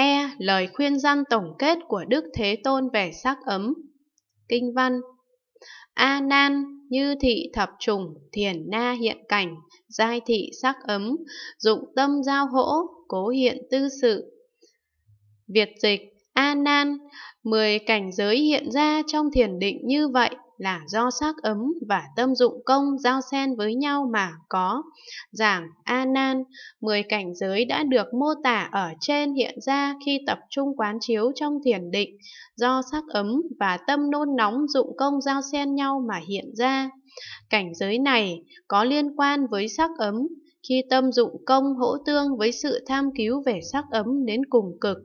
E. Lời khuyên gian tổng kết của Đức Thế Tôn về sắc ấm Kinh văn A Nan như thị thập trùng, thiền na hiện cảnh, giai thị sắc ấm, dụng tâm giao hỗ, cố hiện tư sự. Việt dịch A Nan, mười cảnh giới hiện ra trong thiền định như vậy, là do sắc ấm và tâm dụng công giao xen với nhau mà có. Giảng A Nan, 10 cảnh giới đã được mô tả ở trên hiện ra khi tập trung quán chiếu trong thiền định, do sắc ấm và tâm nôn nóng dụng công giao xen nhau mà hiện ra. Cảnh giới này có liên quan với sắc ấm, khi tâm dụng công hỗ tương với sự tham cứu về sắc ấm đến cùng cực.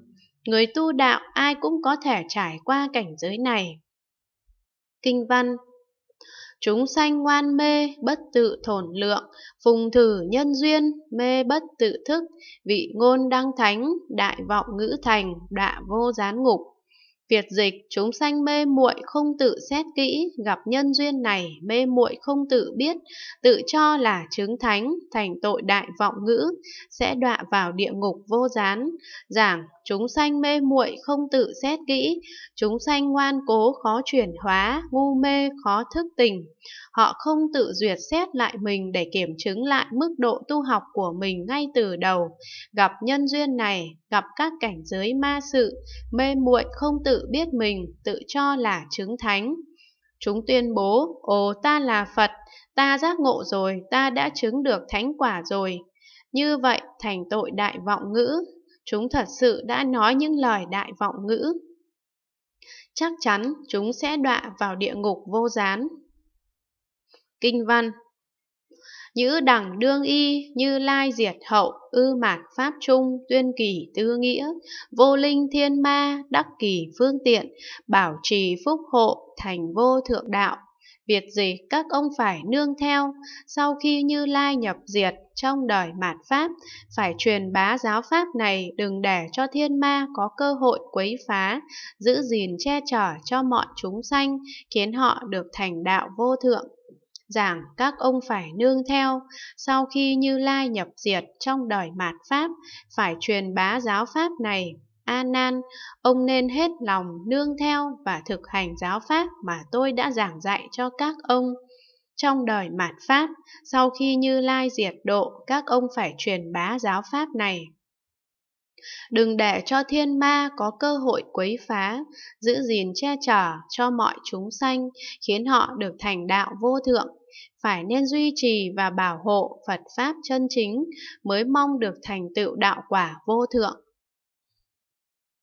Người tu đạo ai cũng có thể trải qua cảnh giới này kinh văn. Chúng sanh ngoan mê, bất tự thổn lượng, phùng thử nhân duyên, mê bất tự thức, vị ngôn đăng thánh, đại vọng ngữ thành, đạ vô gián ngục. Việt dịch chúng sanh mê muội không tự xét kỹ, gặp nhân duyên này mê muội không tự biết, tự cho là chứng thánh, thành tội đại vọng ngữ, sẽ đọa vào địa ngục vô gián. Giảng chúng sanh mê muội không tự xét kỹ, chúng sanh ngoan cố khó chuyển hóa, ngu mê khó thức tỉnh. Họ không tự duyệt xét lại mình để kiểm chứng lại mức độ tu học của mình ngay từ đầu. Gặp nhân duyên này, gặp các cảnh giới ma sự, mê muội không tự tự biết mình, tự cho là chứng thánh. Chúng tuyên bố, ồ ta là Phật, ta giác ngộ rồi, ta đã chứng được thánh quả rồi. Như vậy, thành tội đại vọng ngữ, chúng thật sự đã nói những lời đại vọng ngữ. Chắc chắn chúng sẽ đọa vào địa ngục vô gián. Kinh văn Nhữ đẳng đương y, như lai diệt hậu, ư mạt pháp trung, tuyên kỳ tư nghĩa, vô linh thiên ma, đắc kỳ phương tiện, bảo trì phúc hộ, thành vô thượng đạo. Việc gì các ông phải nương theo, sau khi Như Lai nhập diệt trong đời mạt Pháp, phải truyền bá giáo Pháp này đừng để cho thiên ma có cơ hội quấy phá, giữ gìn che chở cho mọi chúng sanh, khiến họ được thành đạo vô thượng giảng các ông phải nương theo, sau khi Như Lai nhập diệt trong đời mạt Pháp, phải truyền bá giáo Pháp này. A Nan, ông nên hết lòng nương theo và thực hành giáo Pháp mà tôi đã giảng dạy cho các ông. Trong đời mạt Pháp, sau khi Như Lai diệt độ, các ông phải truyền bá giáo Pháp này đừng để cho thiên ma có cơ hội quấy phá, giữ gìn che chở cho mọi chúng sanh, khiến họ được thành đạo vô thượng. Phải nên duy trì và bảo hộ Phật Pháp chân chính mới mong được thành tựu đạo quả vô thượng.